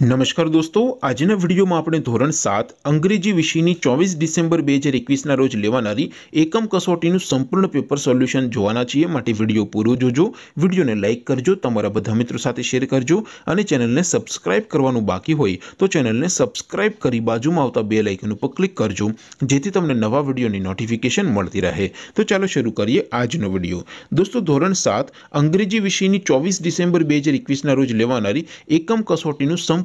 નમસ્કાર દોસ્તો આજના વિડિયોમાં આપણે ધોરણ 7 અંગ્રેજી વિષયની 24 ડિસેમ્બર 2021 ના રોજ લેવાનાર એકમ કસોટીનું સંપૂર્ણ પેપર સોલ્યુશન જોવાના છીએ માટે વિડિયો પૂરો જોજો વિડિયોને લાઈક કરજો તમારા બધા મિત્રો સાથે શેર કરજો અને ચેનલને સબ્સ્ક્રાઇબ કરવાનું બાકી હોય તો ચેનલને સબ્સ્ક્રાઇબ કરી बाजूમાં આવતા બેલ આઇકન ઉપર ક્લિક કરજો જેથી તમને નવા વિડિયોની નોટિફિકેશન મળતી રહે તો ચાલો શરૂ કરીએ આજનો વિડિયો દોસ્તો ધોરણ 7 અંગ્રેજી વિષયની 24 ડિસેમ્બર 2021 ના રોજ લેવાનાર એકમ કસોટીનું સમ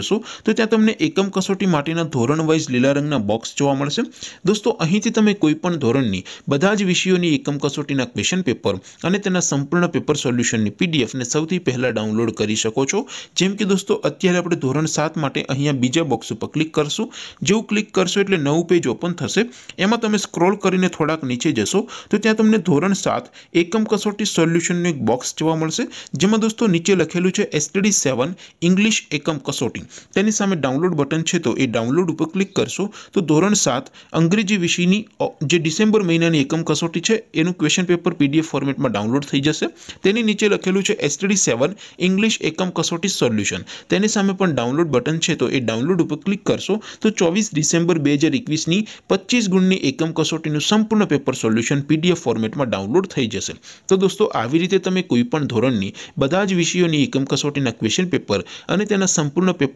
જો તો ત્યાં તમને એકમ કસોટી માટીના ધોરણ वाइज લીલા રંગના બોક્સ જોવા મળશે દોસ્તો અહીંથી તમે કોઈ પણ ધોરણની બધા જ વિષયોની એકમ કસોટીના ક્વેશ્ચન પેપર અને તેના સંપૂર્ણ પેપર સોલ્યુશનની પીડીએફ ને સૌથી પહેલા ડાઉનલોડ કરી શકો છો જેમ કે દોસ્તો અત્યારે આપણે ધોરણ 7 માટે અહીંયા બીજા બોક્સ ઉપર ક્લિક કરશું જેઉ ક્લિક કરશો એટલે નવું પેજ ઓપન થશે એમાં તમે સ્ક્રોલ કરીને થોડાક નીચે જશો તો ત્યાં તમને ધોરણ 7 એકમ કસોટી સોલ્યુશનનો એક બોક્સ જોવા મળશે જેમાં દોસ્તો નીચે લખેલું છે STD 7 ઇંગ્લિશ એકમ કસોટી તેની સામે ડાઉનલોડ બટન છે તો એ ડાઉનલોડ ઉપર ક્લિક કરશો તો ધોરણ સાત અંગ્રેજી વિષયની જે ડિસેમ્બર મહિનાની એકમ કસોટી છે એનું ક્વેશ્ચન પેપર પીડીએફ ફોર્મેટમાં ડાઉનલોડ થઈ જશે તેની નીચે લખેલું છે એસટીડી સેવન ઇંગ્લિશ એકમ કસોટી સોલ્યુશન તેની સામે પણ ડાઉનલોડ બટન છે તો એ ડાઉનલોડ ઉપર ક્લિક કરશો તો ચોવીસ ડિસેમ્બર બે હજાર એકવીસની પચીસ ગુણની એકમ કસોટીનું સંપૂર્ણ પેપર સોલ્યુશન પીડીએફ ફોર્મેટમાં ડાઉનલોડ થઈ જશે તો દોસ્તો આવી રીતે તમે કોઈપણ ધોરણની બધા જ વિષયોની એકમ કસોટીના ક્વેશ્ચન પેપર અને તેના સંપૂર્ણ પેપર